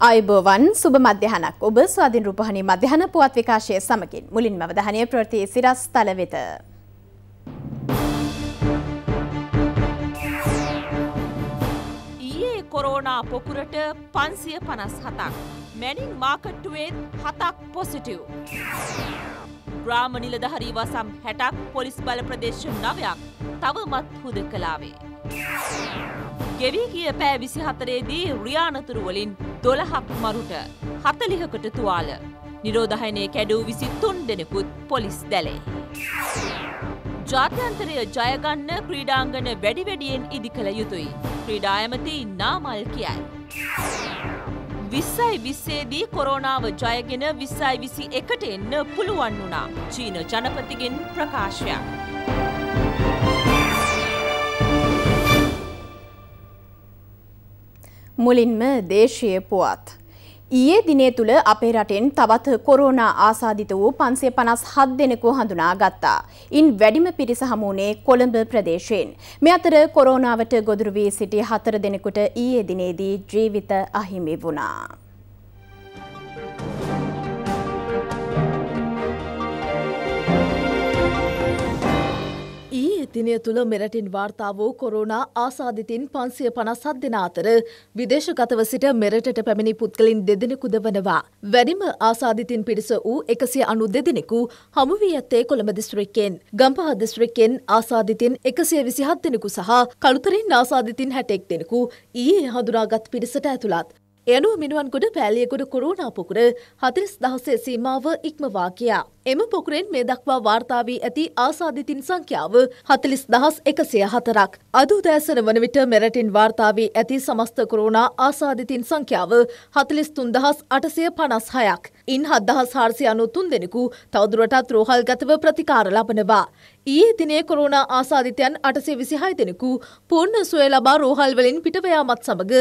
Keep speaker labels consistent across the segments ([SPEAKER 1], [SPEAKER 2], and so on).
[SPEAKER 1] අයිබෝවන් සුබ මධ්‍යහනක් ඔබ ස්වාධින් රූපහණී මධ්‍යහන පුවත් විකාශය සමගින් මුලින්ම අවධානය ප්‍රවෘත්ති සිරස් තල වෙත.
[SPEAKER 2] ඊයේ කොරෝනා පොකුරට 557ක් මැනින් මාකට්ටුවේ 7ක් පොසිටිව්. ග්‍රාම නිලධාරී වසම් 60ක් පොලිස් බල ප්‍රදේශ 9ක් තවමත් හුදකලාවේ. ගෙවී ගිය පෑ 24 දී රියානතුරු වලින් දොළහක් මරුට හතලිහකට තුවාල නිරෝධහයනය කැඩූ විසි තුන් දෙනෙකුත් පොලිස් දැලේ. ජාත්‍යන්තරය ජයගන්න ක්‍රීඩාංගන වැඩිවැඩියෙන් ඉදි කළ යුතුයි. ක්‍රීඩායමති නාමල් කියයි. විස්සයි විස්සේදී කොරෝනාව ජයගෙන විස්සයි විසි එකට එන්න පුළුවන් වුණා චීන ජනපතිගෙන් ප්‍රකාශයක්.
[SPEAKER 1] මුලින්ම දේශය පුවත්. ඊයේ දිනේ තුළ අපේ රටෙන් තවත් කොරෝනා ආසාධිත වූ පන්සේ පනස් හත් දෙනෙකු හඳුනා ගත්තා. ඉන් වැඩිම පිරිස හමුණේ කොළඹ ප්‍රදේශයෙන්. මෙ අතර කොරෝනාවට ගොදුරු වී සිටි හතර දෙනෙකුට ඊයේ දිනේදී ජීවිත අහිමි වුණා.
[SPEAKER 2] දිනය තුළ මෙරටින් වාර්තා වූ කොරුණා ආසාධිතින් පන්සිය පනසත් දෙෙන අතර විදේශගතව සිට මෙරටට පැමිණි පුද්ගලින් දෙදෙනෙකුද වනවා. වැඩිම ආසාධිතින් පිරිස වූ එකසිය අනු දෙදෙනෙකු හමුවී ඇත්තේ කොළඹ දිස්ත්‍රික්කෙන්. ගම්පහ දිස්ත්‍රික්කෙන් ආසාධිතින් එකසිය විසිහත් දෙෙනෙකු සහ කළුතරින් ආසාධිතින් හැටෙක් දෙෙනෙකු ඊයේ හඳුනාගත් පිරිසට ඇතුළත්. එයනුව මිනුවන්කුඩ පෑලියකුඩ කුරුණා පොකුර හතිරිස් දහසේ සීමාව ඉක්මවා කියා. එම පොකුරෙන් මේ දක්වා වාර්තා වී ඇති ආසාධිතින් සංඛ්‍යාව හතලිස් දහස් එකසය හතරක්. අදු දෑසන වන විට මෙරටින් වාර්තා වී ඇති සමස්ත කුරුණා ආසාධිතින් සංඛ්‍යාව හතලිස් තුන් දහස් අටසය පනස් හයක්. ඉන් හදදහස් හාර්සි අනුතුන් දෙනෙකු තවදුරටත් රෝහල්ගතව ප්‍රතිකාර ලබනවා. ඊයේ දිනේ කොරුණ ආසාධිතයන් අටසේ විසිහයි දෙනෙකු පූර්ණ සුවය ලබා රෝහල්වලින් පිටවයාමත් සමග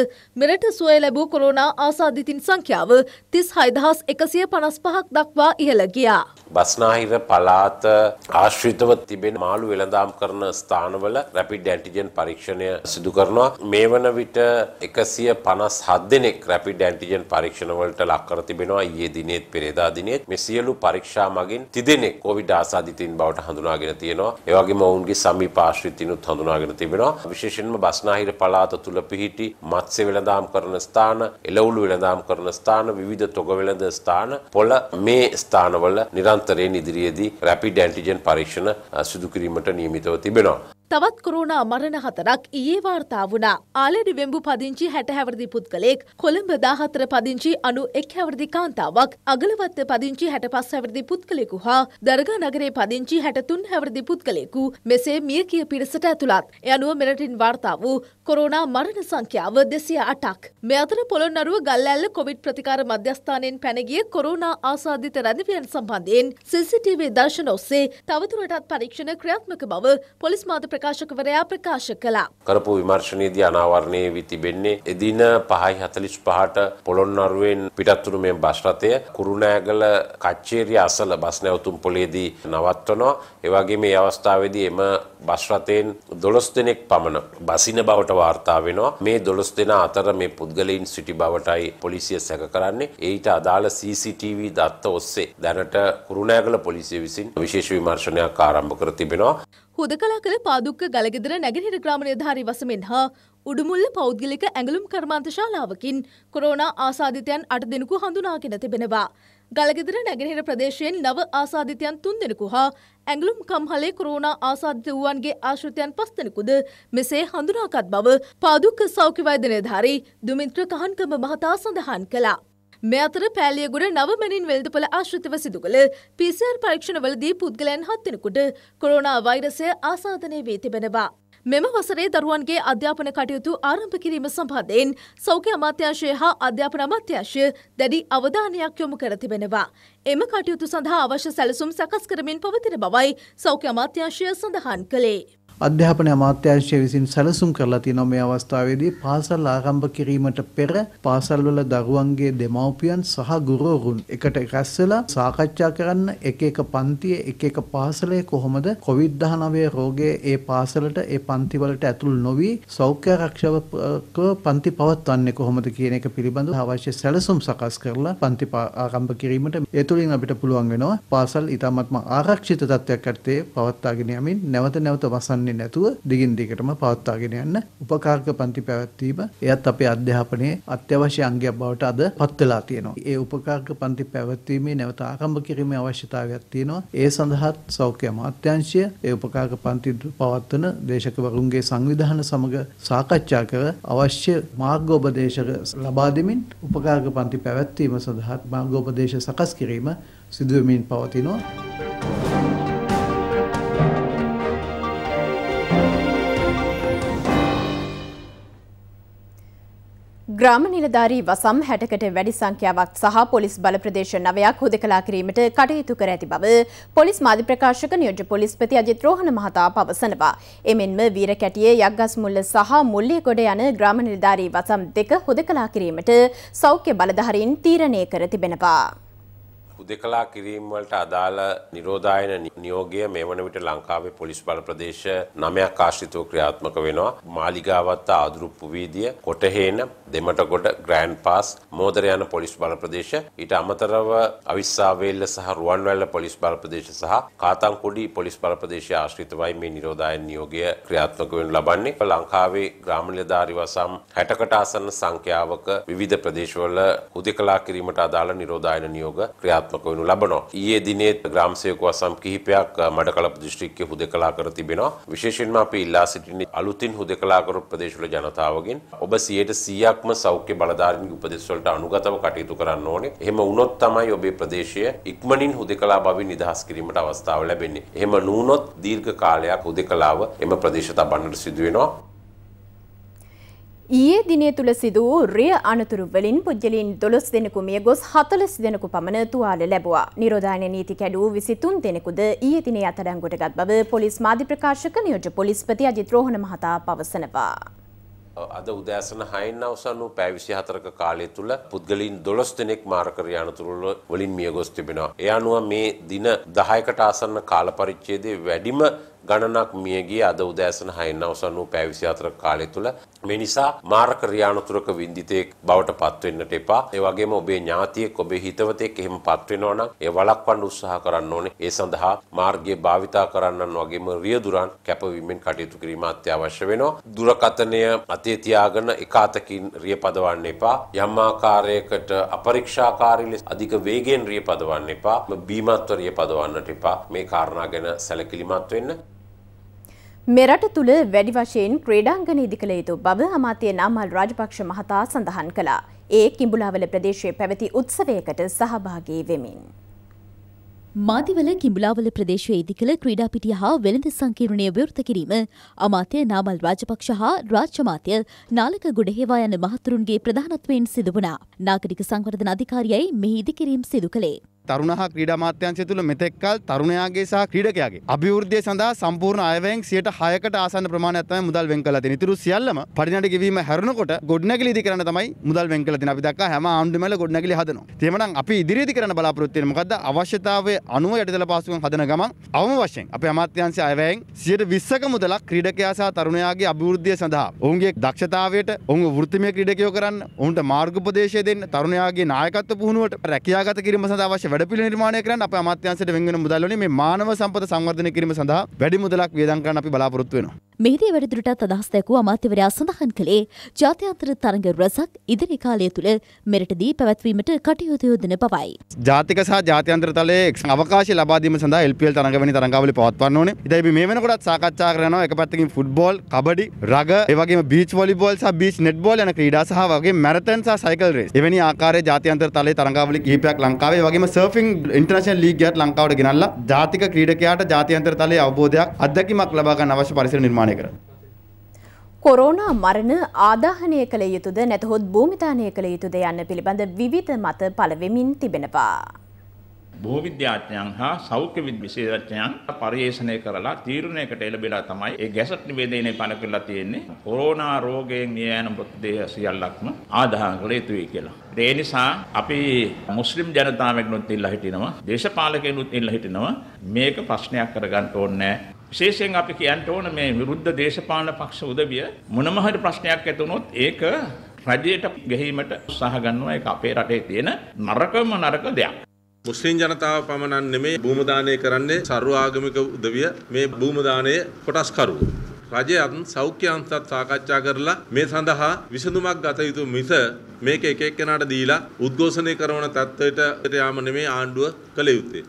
[SPEAKER 2] මෙරට සුවය ලැබූ කොරෝනා ආසාධිතින් සංඛ්‍යාව තිස් හයිදහස් එකසිය පනස් පහක් දක්වා ඉහළ ගියා.
[SPEAKER 3] බස්නාහිර පළාත ආශ්‍රිතව තිබෙන මාළු වෙළඳාම් කරන ස්ථානවල රැපිඩ් ඇන්ටිජන් පරීක්ෂණය සිදු කරනවා. මේ වන විට 157 දෙනෙක් රැපිඩ් ඇන්ටිජන් පරීක්ෂණ වලට ලක් කර තිබෙනවා ඊයේ දිනේත් පෙරේදා දිනේත්. මේ සියලු පරීක්ෂා මගින් 3 දෙනෙක් කොවිඩ් ආසාදිතින් බවට හඳුනාගෙන තියෙනවා. ඒ වගේම ඔවුන්ගේ සමීප ආශ්‍රිතිනුත් හඳුනාගෙන තිබෙනවා. විශේෂයෙන්ම බස්නාහිර පළාත තුල පිහිටි මත්ස්‍ය වෙළඳාම් කරන ස්ථාන, එළවලු වෙළඳාම් කරන ස්ථාන, විවිධ තොග වෙළඳ ස්ථාන, පොළ මේ ස්ථානවල නිරන්තර වනාන්තරයෙන් ඉදිරියේදී රැපිඩ් ඇන්ටිජන් පරීක්ෂණ සිදු කිරීමට නියමිතව තිබෙනවා.
[SPEAKER 2] තවත් කොරෝනා මරණ හතරක් ඊයේ වාර්තා වුණා. ආලෙඩි වෙඹු පදිංචි 60 හැවිරිදි පුද්ගලයෙක්, කොළඹ 14 පදිංචි 91 හැවිරිදි කාන්තාවක්, අගලවත්ත පදිංචි 65 හැවිරිදි පුද්ගලයෙකු හා දරගා නගරයේ පදිංචි 63 හැවිරිදි පුද්ගලයෙකු මෙසේ මිය ගිය පිරිසට ඇතුළත්. ඒ අනුව මෙරටින් වාර්තා වූ කොරෝනා මරණ සංඛ්‍යාව 208ක්. මේ අතර පොළොන්නරුව ගල්ඇල්ල කොවිඩ් ප්‍රතිකාර මධ්‍යස්ථානයෙන් පැනගිය කොරෝනා ආසාදිත රැඳවියන් සම්බන්ධයෙන් CCTV දර්ශන ඔස්සේ තවදුරටත් පරීක්ෂණ ක්‍රියාත්මක බව පොලිස් මාධ්‍ය ප්‍රකාශකවරයා ප්‍රකාශ කළා.
[SPEAKER 3] කරපු විමර්ශනයේදී අනාවරණය වී තිබෙන්නේ එදින 5:45ට පොළොන්නරුවෙන් පිටත්තුණු මේ බස් රථය කුරුණෑගල කච්චේරිය අසල බස් නැවතුම් පොලේදී නවත්වනවා. ඒ වගේම මේ අවස්ථාවේදී එම බස් රථයෙන් 12 දෙනෙක් පමණ බසින බවට වාර්තා වෙනවා. මේ 12 දෙනා අතර මේ පුද්ගලයින් සිටි බවටයි පොලිසිය සැක කරන්නේ. ඊට අදාළ CCTV දත්ත ඔස්සේ දැනට කුරුණෑගල පොලිසිය විසින් විශේෂ විමර්ශනයක් ආරම්භ කර තිබෙනවා.
[SPEAKER 2] හුදකලා කළ පාදුක්ක ගලගෙදර නැගෙනහිර ග්‍රාමණය ධාරී වසමෙන් හා උඩුමුල්ල පෞද්ගලික ඇඟලුම් කර්මාන්ත ශාලාවකින් කොරෝනා ආසාධිතයන් අට දෙනෙකු හඳුනාගෙන තිබෙනවා. ගලගෙදර නැගෙනහිර ප්‍රදේශයෙන් නව ආසාධිතයන් තුන් දෙනෙකු හා ඇඟලුම් කම්හලේ කොරෝනා ආසාධිත වූවන්ගේ ආශ්‍රිතයන් පස් දෙනෙකුද මෙසේ හඳුනාගත් බව පාදුක්ක සෞඛ්‍ය වෛද්‍ය නිලධාරී දුමිත්‍ර කහන්කම මහතා සඳහන් කළා. මේ අතර පෑලියගොඩ නවමැනින් වෙල්දපොළ ආශ්‍රිතව සිදුකළ PCR පරීක්ෂණවලදී පුද්ගලයන් හත් දෙනෙකුට කොරෝනා වෛරසය ආසාදනය වී තිබෙනවා. මෙම වසරේ දරුවන්ගේ අධ්‍යාපන කටයුතු ආරම්භ කිරීම සම්බන්ධයෙන් සෞඛ්‍ය අමාත්‍යාංශය හා අධ්‍යාපන අමාත්‍යාංශය දැඩි අවධානයක් යොමු කර තිබෙනවා. එම කටයුතු සඳහා අවශ්‍ය සැලසුම් සකස් කරමින් පවතින බවයි සෞඛ්‍ය අමාත්‍යාංශය සඳහන් කළේ.
[SPEAKER 4] අධ්‍යාපන අමාත්‍යාංශය විසින් සැලසුම් කරලා තියෙනවා මේ අවස්ථාවේදී පාසල් ආරම්භ කිරීමට පෙර පාසල්වල දරුවන්ගේ දෙමව්පියන් සහ ගුරුවරුන් එකට රැස් වෙලා සාකච්ඡා කරන්න එක එක පන්තියේ එක එක පාසලේ කොහොමද COVID-19 රෝගය ඒ පාසලට ඒ පන්තිවලට ඇතුල් නොවි සෞඛ්‍ය ආරක්ෂාවක පන්ති පවත්වන්නේ කොහොමද කියන එක පිළිබඳව අවශ්‍ය සැලසුම් සකස් කරලා පන්ති ආරම්භ කිරීමට ඒ තුළින් අපිට පුළුවන් වෙනවා පාසල් ඉතාමත්ම ආරක්ෂිත තත්ත්වයක් ඇත්තේ පවත්වාගෙන යමින් නැවත නැවත වසන්නේ කඩන්නේ නැතුව දිගින් දිගටම පවත්වාගෙන යන්න උපකාරක පන්ති පැවැත්වීම එයත් අපේ අධ්‍යාපනයේ අත්‍යවශ්‍ය අංගයක් බවට අද පත් වෙලා තියෙනවා. ඒ උපකාරක පන්ති පැවැත්වීමේ නැවත ආරම්භ කිරීමේ අවශ්‍යතාවයක් තියෙනවා. ඒ සඳහාත් සෞඛ්‍ය අමාත්‍යාංශය ඒ උපකාරක පන්ති පවත්වන දේශකවරුන්ගේ සංවිධාන සමග සාකච්ඡා කර අවශ්‍ය මාර්ගෝපදේශක ලබා දෙමින් උපකාරක පන්ති පැවැත්වීම සඳහා මාර්ගෝපදේශ සකස් කිරීම සිදුවමින් පවතිනවා.
[SPEAKER 1] ග්‍රාම නිලධාරී වසම් හැටකට වැඩි සංඛ්‍යාවක් සහ පොලිස් බල ප්‍රදේශ නවයක් හුදකලා කිරීමට කටයුතු කර ඇති බව පොලිස් මාධ්‍ය ප්‍රකාශක නියෝජ්‍ය පොලිස්පති අජිත් රෝහණ මහතා පවසනවා. එමෙන්ම වීර කැටියේ යක්ගස් මුල්ල සහ මුල්ලියගොඩ යන ග්‍රාම නිලධාරී වසම් දෙක හුදකලා කිරීමට සෞඛ්‍ය බලධාරීන් තීරණය කර තිබෙනවා.
[SPEAKER 3] හුදෙකලා කිරීම් වලට අදාළ නිරෝධායන නියෝගය මේ වන විට ලංකාවේ පොලිස් බල ප්‍රදේශ නමයක් ආශ්‍රිතව ක්‍රියාත්මක වෙනවා. මාලිගාවත් ආදුරුප්පු වීදිය, කොටහේන, දෙමටගොඩ, ග්‍රෑන්ඩ් පාස්, මෝදර යන පොලිස් බල ප්‍රදේශ ඊට අමතරව අවිස්සාවේල්ල සහ රුවන්වැල්ල පොලිස් බල ප්‍රදේශ සහ කාතන්කුඩි පොලිස් බල ප්‍රදේශ ආශ්‍රිතවයි මේ නිරෝධායන නියෝගය ක්‍රියාත්මක වෙනු ලබන්නේ. ලංකාවේ ග්‍රාමණ්‍යධාරි වසම් 60කට ආසන්න සංඛ්‍යාවක විවිධ ප්‍රදේශවල හුදෙකලා කිරීමට අදාළ නිරෝධායන නියෝග ක්‍රියාත්මක ක්‍රියාත්මක වෙනු ලබනවා. ඊයේ දිනේ ග්‍රාම සේවකව අසම් කිහිපයක් මඩකලප දිස්ත්‍රික්කයේ හුදකලා කර තිබෙනවා. විශේෂයෙන්ම අපි ඉල්ලා සිටින්නේ අලුතින් හුදකලා කරු ප්‍රදේශවල ජනතාවගෙන් ඔබ 100%ක්ම සෞඛ්‍ය බලධාරීන්ගේ උපදෙස් වලට අනුගතව කටයුතු කරන්න ඕනේ. එහෙම වුණොත් තමයි ඔබේ ප්‍රදේශය ඉක්මනින් හුදකලා බවින් නිදහස් කිරීමට අවස්ථාව ලැබෙන්නේ. එහෙම නොවුනොත් දීර්ඝ කාලයක් හුදකලාව එම ප්‍රදේශ තබන්නට සිදු වෙනවා.
[SPEAKER 1] ඊයේ දිනේ තුළ සිදු වූ රිය අනතුරු වලින් පුද්ගලයන් 12 දෙනෙකු මිය ගොස් 40 දෙනෙකු පමණ තුවාල ලැබුවා. නිරෝධායන නීති කැඩූ 23 දෙනෙකුද ඊයේ දිනේ අත්අඩංගුවටගත් බව පොලිස් මාධ්‍ය ප්‍රකාශක නියෝජ්‍ය පොලිස්පති අජිත් රෝහණ මහතා පවසනවා.
[SPEAKER 3] අද උදෑසන හයින් අවසන් වූ පැෑ විසි හතරක කාලය තුළ පුද්ගලින් දොළොස් දෙනෙක් මාර්කර යනතුරුල වලින් මියගොස් තිබෙනවා. එය අනුව මේ දින දහයකට ආසන්න කාලපරිච්චේදේ වැඩිම ගණනක් මියගේ අද උදෑසන හයින්න අවසන් වූ පැය 24ක කාලය තුල මේ නිසා මාරක රියානුතුරක විඳිතෙක් බවට පත්වෙන්නට එපා. ඒ වගේම ඔබේ ඥාතියෙක් ඔබේ හිතවතෙක් එහෙම පත්වෙනවා නම් ඒ වළක්වන්න උත්සාහ කරන්න ඕනේ. ඒ සඳහා මාර්ගය භාවිතා කරන්නන් වගේම රියදුරන් කැපවීමෙන් කටයුතු කිරීම අත්‍යවශ්‍ය වෙනවා. දුරකථනය අතේ තියාගෙන එක අතකින් රිය පදවන්න එපා. යම් ආකාරයකට අපරීක්ෂාකාරී ලෙස අධික වේගයෙන් රිය පදවන්න එපා. බීමත්ව රිය පදවන්නට එපා. මේ කාරණා ගැන සැලකිලිමත් වෙන්න.
[SPEAKER 1] මෙරට තුළ වැඩි වශයෙන් ක්‍රීඩාංගන ඉදිකළ යුතු බව අමාත්‍ය නාමල් රාජපක්ෂ මහතා සඳහන් කළා. ඒ කිඹුලාවල ප්‍රදේශයේ පැවති උත්සවයකට සහභාගී වෙමින්.
[SPEAKER 5] මාතිවල කිඹුලාවල ප්‍රදේශයේ ඉදිකළ ක්‍රීඩාපිටිය හා වෙළඳ සංකීර්ණය විවෘත කිරීම අමාත්‍ය නාමල් රාජපක්ෂ හා රාජ්‍යමාත්‍ය නාලක ගුඩහේවා යන මහතුරුන්ගේ ප්‍රධානත්වයෙන් සිදු වුණා. නාගරික සංවර්ධන අධිකාරියයි මෙහි ඉදිකිරීම සිදු කළේ.
[SPEAKER 6] තරුණ හා ක්‍රීඩා අමාත්‍යාංශය තුළ මෙතෙක්කල් තරුණයාගේ සහ ක්‍රීඩකයාගේ අභිවෘද්ධිය සඳහා සම්පූර්ණ අයවැයෙන් 106කට ආසන්න ප්‍රමාණයක් තමයි මුදල් වෙන් කරලා තියෙන්නේ. ඊටු සියල්ලම පරිණත ගෙවීම හැරෙනකොට ගොඩනැගිලි ඉදි කරන්න තමයි මුදල් වෙන් කරලා තියෙන්නේ. අපි දැක්කා හැම ආණ්ඩුවෙම ගොඩනැගිලි හදනවා. එහෙමනම් අපි ඉදිරියේදී කරන්න බලාපොරොත්තු වෙන්නේ මොකද්ද? අවශ්‍යතාවය අනුව යටිදල පාසුකම් හදන ගමන් අවම වශයෙන් අපේ අමාත්‍යාංශය අයවැයෙන් 120ක මුදලක් ක්‍රීඩකයා සහ තරුණයාගේ අභිවෘද්ධිය සඳහා ඔවුන්ගේ දක්ෂතාවයට ඔවුන්ගේ වෘත්තිමය ක්‍රීඩකයෝ කරන්න ඔවුන්ට මාර්ගෝපදේශය දෙන්න තරුණයාගේ නායකත්ව පුහුණුවට රැකියාගත කිරීම සඳහා අවශ්‍ය වැඩපිළි නිර්මාණය කරන්න අප අමාත්‍යන්සට වෙන්ගෙන මුදල්ලනේ මේ මානව සම්පත සංවර්ධනය කිරීම සඳහා වැඩි මුදලක් වියදම් කරන්න අපි බලාපොරොත්තු වෙනවා.
[SPEAKER 5] මෙහිදී වැඩිදුරටත් අදහස් දැකූ අමාත්‍යවරයා සඳහන් කළේ ජාත්‍යන්තර තරඟ රැසක් ඉදිරි කාලය තුළ මෙරටදී පැවැත්වීමට කටයුතු යොදන බවයි.
[SPEAKER 6] ජාතික සහ ජාත්‍යන්තර තලයේ අවකාශ ලබාදීම සඳහා එල්පල් තරඟවැනි තරඟාවලි පවත්වන්න ඕනේ. ඉතින් මේ වෙනකොටත් සාකච්ඡා කරනවා එක පැත්තකින් ෆුට්බෝල්, කබඩි, රග, ඒ වගේම බීච් වොලිබෝල් සහ බීච් නෙට්බෝල් යන ක්‍රීඩා සහ වගේ මැරතන් සහ සයිකල් රේස්. එවැනි ආකාරයේ ජාත්‍යන්තර තලයේ තරඟාවලි කිහිපයක් ලංකාවේ වගේම සර්ෆින් ඉන්ටර්නැෂනල් ලීග් එකත් ලංකාවට ගෙනල්ලා ජාතික ක්‍රීඩකයාට ජාත්‍යන්තර තලයේ අවබෝධයක් අත්දැකීමක් ලබා ගන්න අවශ්‍ය පරිසර නිර්මාණය නිර්මාණය කරන.
[SPEAKER 1] කොරෝනා මරණ ආදාහනය කළ යුතුද නැතහොත් භූමිතානය කළ යුතුද යන්න පිළිබඳ විවිධ මත පලවෙමින් තිබෙනවා.
[SPEAKER 3] භූවිද්‍යාඥයන් හා සෞඛ්‍ය විශේෂඥයන් පරිේෂණය කරලා තීරණයකට එළඹෙලා තමයි ඒ ගැසට් නිවේදනයේ පණ කරලා තියෙන්නේ කොරෝනා රෝගයෙන් නියෑන මෘතදේහ සියල්ලක්ම ආදාහන කළ යුතුයි කියලා. ඒ නිසා අපි මුස්ලිම් ජනතාවගෙනුත් ඉල්ලා හිටිනවා දේශපාලකෙනුත් ඉල්ලා හිටිනවා මේක ප්‍රශ්නයක් කරගන්න ඕනේ විශේෂයෙන් අපි කියන්න ඕන මේ විරුද්ධ දේශපාලන පක්ෂ උදවිය මොනම හරි ප්‍රශ්නයක් ඇති වුණොත් ඒක රජයට ගෙහීමට උත්සාහ ගන්නවා ඒක අපේ රටේ තියෙන නරකම නරක දෙයක්. මුස්ලිම් ජනතාව පමණක් නෙමේ භූම දානය කරන්නේ සර්වාගමික උදවිය මේ භූම දානයේ කොටස්කරුවෝ. රජයන් සෞඛ්‍ය අංශත් සාකච්ඡා කරලා මේ සඳහා විසඳුමක් ගත යුතු මිස මේක එක එක්කෙනාට දීලා උද්ඝෝෂණය කරන තත්ත්වයට යාම නෙමේ ආණ්ඩුව කළ යුත්තේ.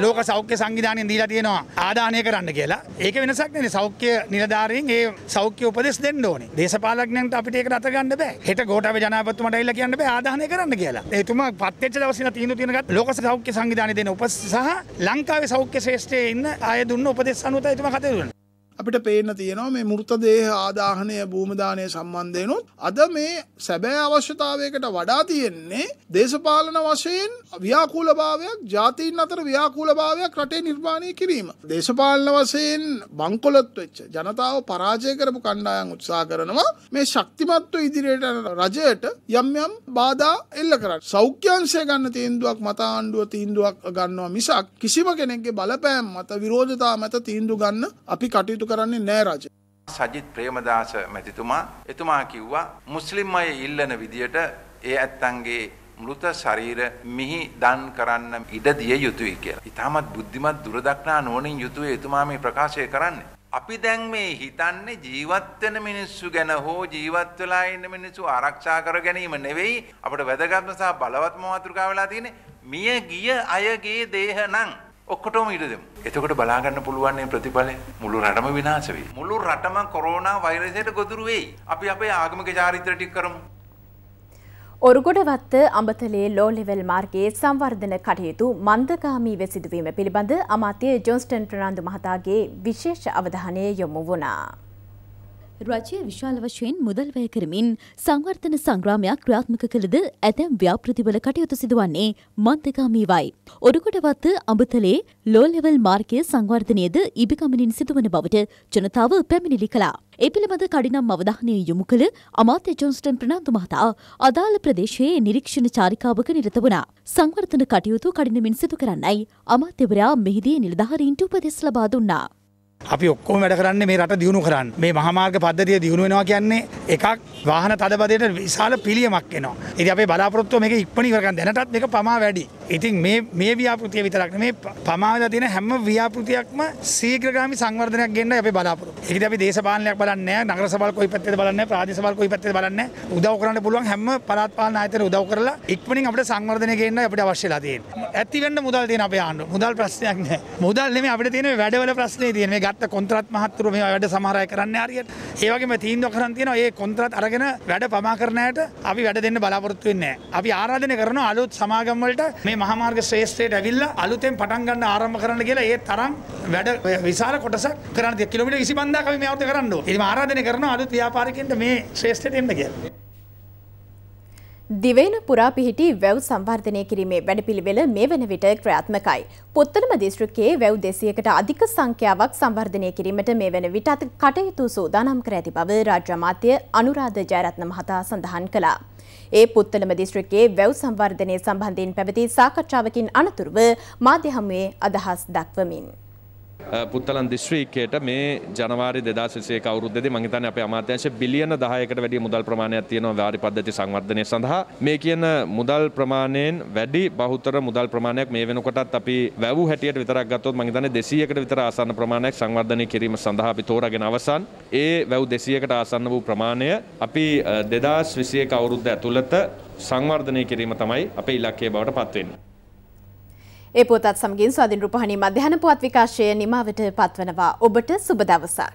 [SPEAKER 7] ලෝක සෞඛ්‍ය සංවිධානයෙන් දීලා තියෙනවා ආදානය කරන්න කියලා. ඒක වෙනසක් නෙවෙයි සෞඛ්‍ය නිලධාරීන් ඒ සෞඛ්‍ය උපදෙස් දෙන්න ඕනේ. දේශපාලඥයන්ට අපිට ඒක අත ගන්න බෑ. හෙට ගෝඨාභය ජනාධිපතිතුමාට ඇවිල්ලා කියන්න බෑ ආදානය කරන්න කියලා. එතුමා පත්වෙච්ච දවසේ තීන්දුව තියෙනකත් ලෝක සෞඛ්‍ය සංවිධානය දෙන උපදෙස් සහ ලංකාවේ සෞඛ්‍ය ශ්‍රේෂ්ඨයේ ඉන්න අය දුන්න උපදෙස් අනුව තමයි එතුමා කටයුතු කරන්නේ. අපිට පේන්න තියෙනවා මේ මෘතදේහ ආදාහනය භූමදානය සම්බන්ධයනුත් අද මේ සැබෑ අවශ්‍යතාවයකට වඩා තියෙන්නේ දේශපාලන වශයෙන් ව්‍යාකූලභාවයක් ජාතීන් අතර ව්‍යාකූලභාවයක් රටේ නිර්මාණය කිරීම. දේශපාලන වශයෙන් බංකොලොත් වෙච්ච ජනතාව පරාජය කරපු කණ්ඩායන් උත්සා කරනවා මේ ශක්තිමත්ව ඉදිරියට රජයට යම් යම් බාධා එල්ල කරට සෞඛ්‍යංශය ගන්න තීන්දුවක් මත ආණ්ඩුව තීන්දුවක් ගන්නවා මිසක් කිසිම කෙනෙක්ගේ බලපෑම් මත විරෝධතා මත තීන්දු ගන්න අපි කටයුතු කටයුතු කරන්නේ නෑ රජ.
[SPEAKER 3] සජිත් ප්‍රේමදාස මැතිතුමා එතුමා කිව්වා මුස්ලිම් අය ඉල්ලන විදියට ඒ ඇත්තන්ගේ මෘත ශරීර මිහි දන් කරන්න ඉඩ දිය යුතුයි කියලා. ඉතාමත් බුද්ධිමත් දුරදක්නා නුවණින් යුතුව එතුමා මේ ප්‍රකාශය කරන්නේ. අපි දැන් මේ හිතන්නේ ජීවත් වෙන මිනිස්සු ගැන හෝ ජීවත් වෙලා ඉන්න මිනිස්සු ආරක්ෂා කර ගැනීම නෙවෙයි අපිට වැදගත්ම සහ බලවත්ම වතුරුකා වෙලා තියෙන්නේ මිය ගිය අයගේ දේහ නම් ඔක්කොටම ඉඩ දෙමු. එතකොට බලා ගන්න පුළුවන් මේ ප්‍රතිඵලය මුළු රටම විනාශ වෙයි. මුළු රටම කොරෝනා වෛරසයට ගොදුරු වෙයි. අපි අපේ ආගමික චාරිත්‍ර ටික කරමු.
[SPEAKER 1] ඔරුගොඩවත්ත අඹතලේ ලෝ ලෙවල් මාර්ගයේ සංවර්ධන කටයුතු මන්දගාමී වෙ සිදුවීම පිළිබඳ අමාත්‍ය ජොන්ස්ටන් ප්‍රනාන්දු මහතාගේ විශේෂ අවධානය යොමු වුණා.
[SPEAKER 5] රජය විශාල වශයෙන් මුදල් වැය කරමින් සංවර්ධන සංග්‍රාමයක් ක්‍රියාත්මක කළද ඇතැම් ව්‍යාපෘතිවල කටයුතු සිදුවන්නේ මන්දගාමීවයි. ඔඩුකොටවත්ත අඹතලේ ලෝලෙවල් මාර්ගය සංවර්ධනයද ඉබිකමනින් සිදුවන බවට ජනතාව පැමිණිලි කළා. ඒ පිළිබඳ කඩිනම් අවධානය යොමු කළ අමාත්‍ය ජොන්ස්ටන් ප්‍රනාන්දු මහතා අදාළ ප්‍රදේශයේ නිරීක්ෂණ චාරිකාවක නිරත වුණා. සංවර්ධන කටයුතු කඩිනමින් සිදු කරන්නයි අමාත්‍යවරයා මෙහිදී නිලධාරීන්ට උපදෙස් ලබා දුන්නා.
[SPEAKER 7] අපි ඔක්කොම වැඩ කරන්නේ මේ රට දියුණු කරන්න. මේ මහාමාර්ග පද්ධතිය දියුණු වෙනවා කියන්නේ එකක් වාහන තදබදයට විශාල පිළියමක් එනවා. ඉතින් අපේ බලාපොරොත්තුව මේක ඉක්මනින් කරගන්න. දැනටත් මේක පමා වැඩි. ඉතින් මේ මේ ව්‍යාපෘතිය විතරක් නෙමේ පමාවලා තියෙන හැම ව්‍යාපෘතියක්ම ශීඝ්‍රගාමි සංවර්ධනයක් ගෙන්න අපි බලාපොරොත්තු. ඒකද අපි දේශපාලනයක් බලන්නේ නැහැ, නගර සභාවල් කොයි පැත්තේද බලන්නේ නැහැ, ප්‍රාදේශ සභාවල් කොයි පැත්තේද බලන්නේ නැහැ. උදව් කරන්න පුළුවන් හැම පළාත් පාලන ආයතනයට උදව් කරලා ඉක්මනින් අපිට සංවර්ධනය ගේන්න අපිට අවශ්‍යලා තියෙනවා. ඇති වෙන්න මුදල් තියෙන අපේ ආණ්ඩුව. මුදල් ප්‍රශ්නයක් නැහැ. මුදල් නෙමේ අපිට තියෙන මේ වැඩවල ප්‍රශ්නේ තියෙන. මේ ගත්ත කොන්ත්‍රාත් මහත්තුරු මේවා වැඩ සමහර අය කරන්නේ හරියට. ඒ වගේම තීන්දුව කරන් තියෙනවා මේ කොන්ත්‍රාත් අරගෙන වැඩ පමා කරන අයට අපි වැඩ දෙන්න බලාපොරොත්තු වෙන්නේ නැහැ. අපි ආරාධනය කරනවා අලුත් සමාගම් වලට මේ මේ මහාමාර්ග ශ්‍රේෂ්ඨයට ඇවිල්ලා අලුතෙන් පටන් ගන්න ආරම්භ කරන්න කියලා ඒ තරම් වැඩ විශාල කොටසක් කරන්න තියෙනවා. කිලෝමීටර් 25000ක් අපි මේ අවුරුද්ද කරන්න ඕනේ. ඉතින් ආරාධනය කරනවා අලුත් ව්‍යාපාරිකයන්ට මේ ශ්‍රේෂ්ඨයට එන්න කියලා.
[SPEAKER 1] දිවයින පුරා පිහිටි වැව් සංවර්ධනය කිරීමේ වැඩපිළිවෙල මේ වන විට ක්‍රියාත්මකයි. පුත්තලම දිස්ත්‍රික්කයේ වැව් දෙසියකට අධික සංඛ්‍යාවක් සංවර්ධනය කිරීමට මේ වන විටත් කටයුතු සූදානම් කර ඇති බව රාජ්‍ය අමාත්‍ය අනුරාධ ජයරත්න මහතා සඳහන් කළා. ඒ පුත්තලම දිස්ත්‍රික්කයේ වැව් සංවර්ධනය සම්බන්ධයෙන් පැවති සාකච්ඡාවකින් අනතුරුව මාධ්‍ය හමුවේ අදහස් දක්වමින්
[SPEAKER 6] පුත්තලන් දිස්ත්‍රීකයට මේ ජනවාරි දෙදාශසේ කවරුද්දේ මහිතන අප අමාත්‍යංශ බිලියන දහයකට වැඩි මුදල් ප්‍රමාණයක් තියෙනවා ව්‍යාරි පද්ධති සංවර්ධනය සඳහා මේ කියන මුදල් ප්‍රමාණයෙන් වැඩි බහුතර මුදල් ප්‍රමාණයක් මේ වෙනකොටත් අපි වැව් හැටියට විතරක් ගත්තොත් මං හිතන්නේ 200කට විතර ආසන්න ප්‍රමාණයක් සංවර්ධනය කිරීම සඳහා අපි තෝරාගෙන අවසන් ඒ වැව් 200කට ආසන්න වූ ප්‍රමාණය අපි 2021 අවුරුද්ද ඇතුළත සංවර්ධනය කිරීම තමයි අපේ ඉලක්කය බවට පත්වෙන්නේ
[SPEAKER 1] ඒ පුවතත් සමගින් ස්වාධීන් රූපවාහිනී මධ්‍යහන පුවත් විකාශය නිමාවට පත්වනවා. ඔබට සුබ දවසක්.